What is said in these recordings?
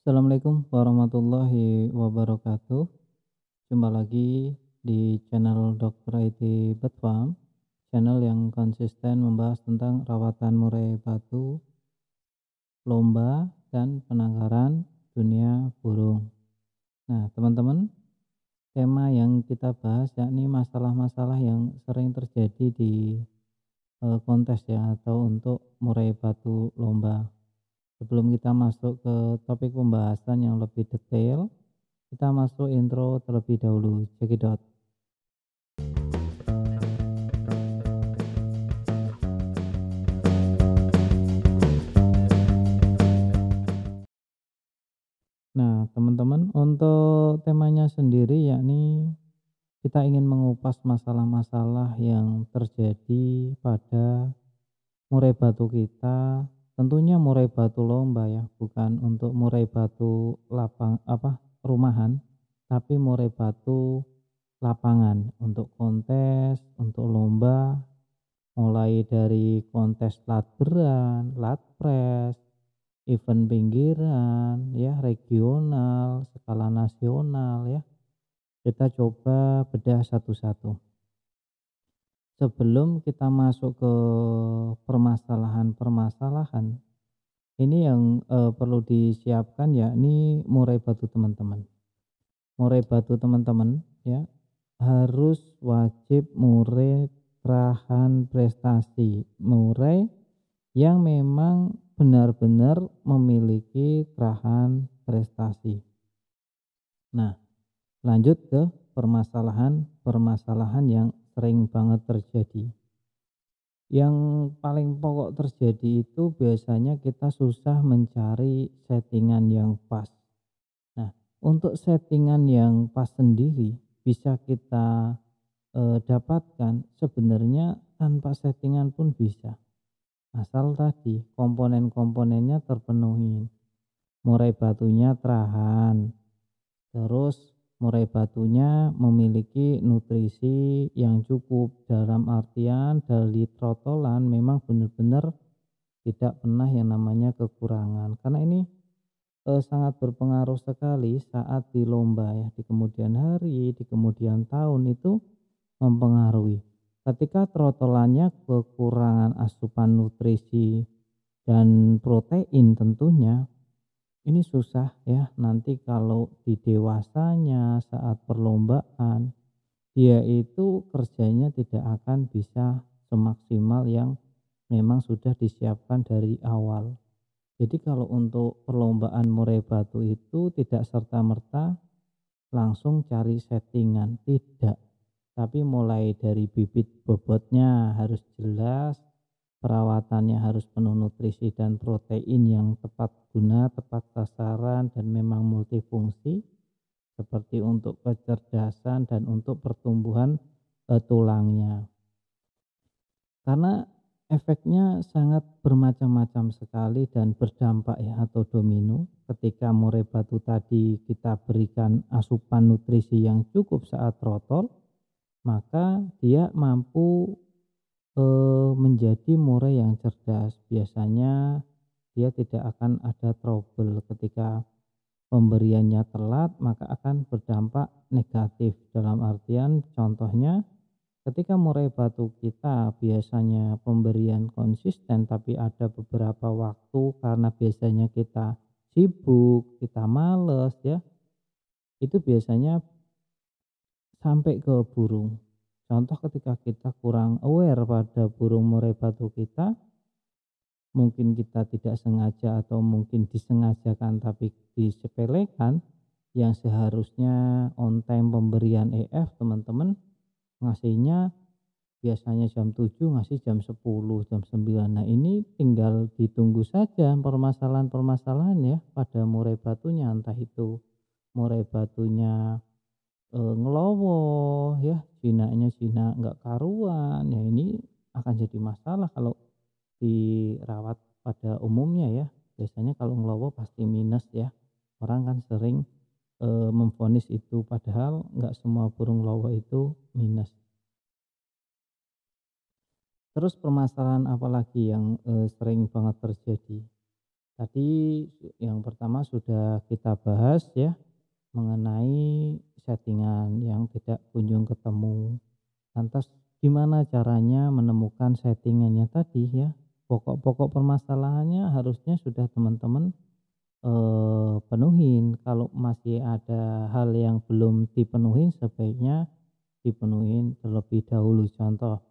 Assalamualaikum warahmatullahi wabarakatuh. Jumpa lagi di channel Dr. IT Betfam, channel yang konsisten membahas tentang rawatan murai batu, lomba, dan penangkaran dunia burung. Nah, teman-teman, tema yang kita bahas yakni masalah-masalah yang sering terjadi di eh, kontes ya atau untuk murai batu lomba. Sebelum kita masuk ke topik pembahasan yang lebih detail, kita masuk intro terlebih dahulu. Cekidot. Nah, teman-teman, untuk temanya sendiri yakni kita ingin mengupas masalah-masalah yang terjadi pada murai batu kita Tentunya murai batu lomba ya, bukan untuk murai batu lapang apa rumahan, tapi murai batu lapangan untuk kontes, untuk lomba, mulai dari kontes latberan, latpres, event pinggiran, ya regional, skala nasional ya. Kita coba bedah satu-satu sebelum kita masuk ke permasalahan-permasalahan ini yang e, perlu disiapkan yakni murai batu teman-teman. Murai batu teman-teman ya harus wajib murai trahan prestasi, murai yang memang benar-benar memiliki trahan prestasi. Nah, lanjut ke permasalahan-permasalahan yang sering banget terjadi. Yang paling pokok terjadi itu biasanya kita susah mencari settingan yang pas. Nah, untuk settingan yang pas sendiri bisa kita e, dapatkan sebenarnya tanpa settingan pun bisa. Asal tadi komponen-komponennya terpenuhi. Murai batunya terahan, terus murai batunya memiliki nutrisi yang cukup dalam artian dari trotolan memang benar-benar tidak pernah yang namanya kekurangan karena ini eh, sangat berpengaruh sekali saat di lomba ya di kemudian hari di kemudian tahun itu mempengaruhi ketika trotolannya kekurangan asupan nutrisi dan protein tentunya ini susah ya nanti kalau di dewasanya saat perlombaan dia itu kerjanya tidak akan bisa semaksimal yang memang sudah disiapkan dari awal. Jadi kalau untuk perlombaan murai batu itu tidak serta-merta langsung cari settingan, tidak. Tapi mulai dari bibit bobotnya harus jelas, perawatannya harus penuh nutrisi dan protein yang tepat guna, tepat sasaran dan memang multifungsi seperti untuk kecerdasan dan untuk pertumbuhan eh, tulangnya. Karena efeknya sangat bermacam-macam sekali dan berdampak ya atau domino. Ketika murai batu tadi kita berikan asupan nutrisi yang cukup saat rotol, maka dia mampu Eh, menjadi murai yang cerdas. Biasanya dia tidak akan ada trouble ketika pemberiannya telat, maka akan berdampak negatif. Dalam artian contohnya ketika murai batu kita biasanya pemberian konsisten tapi ada beberapa waktu karena biasanya kita sibuk, kita males ya. Itu biasanya sampai ke burung. Contoh ketika kita kurang aware pada burung murai batu kita, mungkin kita tidak sengaja atau mungkin disengajakan tapi disepelekan, yang seharusnya on time pemberian EF teman-teman ngasihnya biasanya jam 7 ngasih jam 10 jam 9 nah ini tinggal ditunggu saja permasalahan-permasalahan ya pada murai batunya entah itu murai batunya e, eh, ngelowo ya jinaknya jinak nggak karuan ya ini akan jadi masalah kalau dirawat pada umumnya ya biasanya kalau ngelowo pasti minus ya orang kan sering e, memfonis itu padahal nggak semua burung lowo itu minus terus permasalahan apalagi yang e, sering banget terjadi tadi yang pertama sudah kita bahas ya mengenai settingan yang tidak kunjung ketemu. Lantas gimana caranya menemukan settingannya tadi ya? Pokok-pokok permasalahannya harusnya sudah teman-teman eh, penuhin. Kalau masih ada hal yang belum dipenuhin sebaiknya dipenuhin terlebih dahulu. Contoh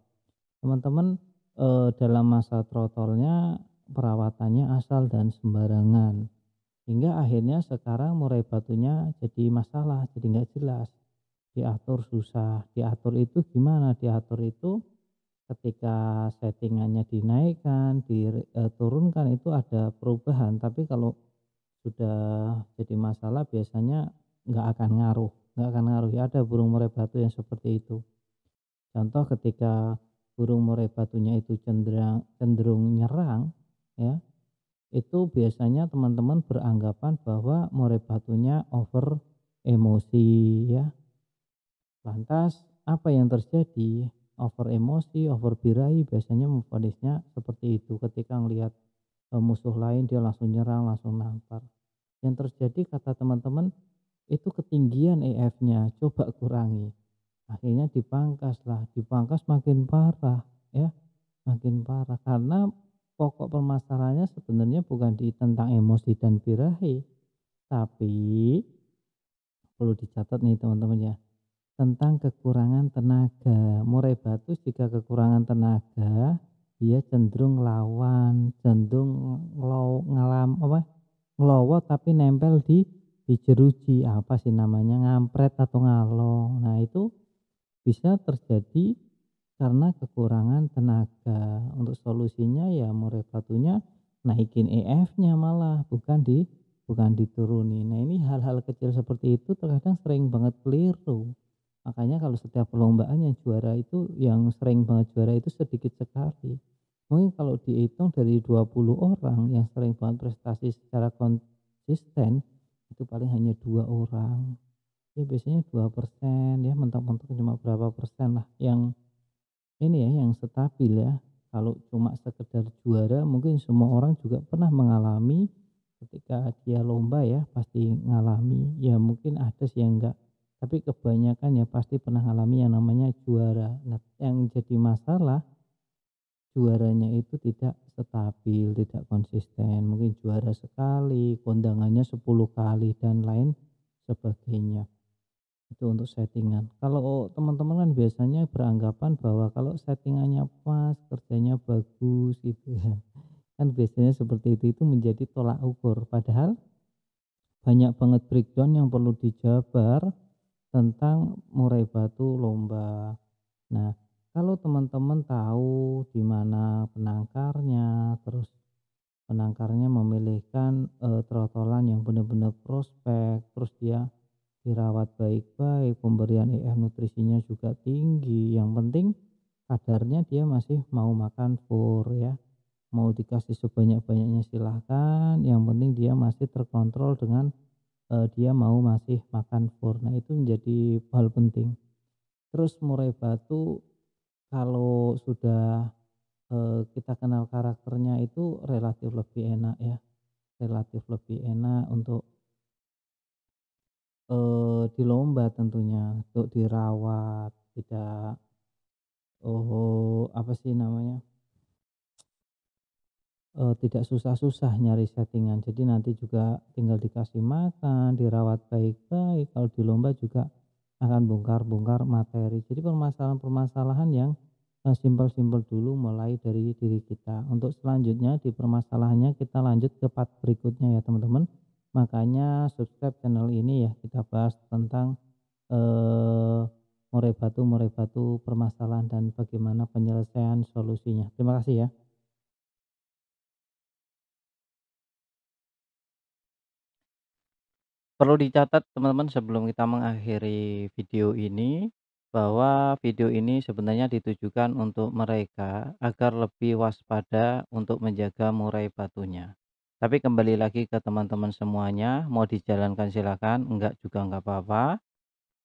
teman-teman eh, dalam masa trotolnya perawatannya asal dan sembarangan Hingga akhirnya sekarang murai batunya jadi masalah, jadi nggak jelas. Diatur susah, diatur itu gimana? Diatur itu ketika settingannya dinaikkan, diturunkan e, itu ada perubahan. Tapi kalau sudah jadi masalah biasanya nggak akan ngaruh, nggak akan ngaruh. Ya, ada burung murai batu yang seperti itu. Contoh ketika burung murai batunya itu cenderung cenderung nyerang, ya itu biasanya teman-teman beranggapan bahwa murai batunya over emosi ya. Lantas apa yang terjadi? Over emosi, over birahi biasanya memfonisnya seperti itu ketika melihat e, musuh lain dia langsung nyerang, langsung nampar. Yang terjadi kata teman-teman itu ketinggian EF-nya, coba kurangi. Akhirnya dipangkas lah, dipangkas makin parah ya, makin parah karena pokok permasalahannya sebenarnya bukan di tentang emosi dan birahi, tapi perlu dicatat nih teman-teman ya tentang kekurangan tenaga. Murai batu jika kekurangan tenaga, dia cenderung lawan, cenderung ngelow, ngelam apa? ngelowo tapi nempel di di jeruji apa sih namanya ngampret atau ngalong. Nah, itu bisa terjadi karena kekurangan tenaga. Untuk solusinya ya murai batunya naikin EF-nya malah bukan di bukan dituruni Nah, ini hal-hal kecil seperti itu terkadang sering banget keliru. Makanya kalau setiap perlombaan yang juara itu yang sering banget juara itu sedikit sekali. Mungkin kalau dihitung dari 20 orang yang sering banget prestasi secara konsisten itu paling hanya dua orang. Ya biasanya dua persen ya mentok-mentok cuma berapa persen lah yang ini ya yang stabil ya. Kalau cuma sekedar juara mungkin semua orang juga pernah mengalami ketika dia lomba ya pasti ngalami. Ya mungkin ada sih yang enggak tapi kebanyakan ya pasti pernah alami yang namanya juara. Nah, yang jadi masalah juaranya itu tidak stabil, tidak konsisten. Mungkin juara sekali, kondangannya 10 kali dan lain sebagainya. Itu untuk settingan. Kalau teman-teman kan biasanya beranggapan bahwa kalau settingannya pas, kerjanya bagus gitu ya. Kan biasanya seperti itu itu menjadi tolak ukur. Padahal banyak banget breakdown yang perlu dijabar tentang murai batu lomba. Nah, kalau teman-teman tahu di mana penangkarnya, terus penangkarnya memilihkan e, trotolan yang benar-benar prospek, terus dia dirawat baik-baik, pemberian IF nutrisinya juga tinggi. Yang penting kadarnya dia masih mau makan fur ya. Mau dikasih sebanyak-banyaknya silahkan, yang penting dia masih terkontrol dengan eh, dia mau masih makan fur. Nah itu menjadi hal penting. Terus murai batu kalau sudah eh, kita kenal karakternya itu relatif lebih enak ya. Relatif lebih enak untuk Eh, di lomba tentunya untuk dirawat, tidak oh, apa sih namanya eh, tidak susah-susah nyari settingan. Jadi nanti juga tinggal dikasih makan, dirawat baik-baik, kalau di lomba juga akan bongkar-bongkar materi. Jadi permasalahan-permasalahan yang, eh, simpel-simpel dulu mulai dari diri kita. Untuk selanjutnya di permasalahannya kita lanjut ke part berikutnya ya teman-teman. Makanya subscribe channel ini ya kita bahas tentang eh, murai batu-murai batu permasalahan dan bagaimana penyelesaian solusinya. Terima kasih ya. perlu dicatat teman-teman sebelum kita mengakhiri video ini bahwa video ini sebenarnya ditujukan untuk mereka agar lebih waspada untuk menjaga murai batunya. Tapi kembali lagi ke teman-teman semuanya, mau dijalankan silakan, enggak juga enggak apa-apa.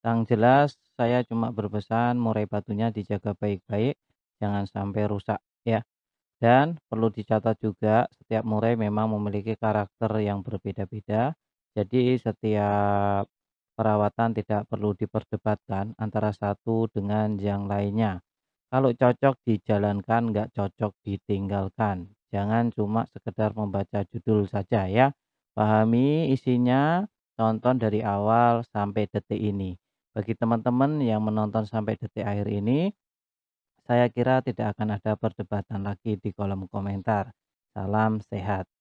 Yang jelas saya cuma berpesan murai batunya dijaga baik-baik, jangan sampai rusak ya. Dan perlu dicatat juga setiap murai memang memiliki karakter yang berbeda-beda. Jadi setiap perawatan tidak perlu diperdebatkan antara satu dengan yang lainnya. Kalau cocok dijalankan, enggak cocok ditinggalkan. Jangan cuma sekedar membaca judul saja ya. Pahami isinya, tonton dari awal sampai detik ini. Bagi teman-teman yang menonton sampai detik akhir ini, saya kira tidak akan ada perdebatan lagi di kolom komentar. Salam sehat.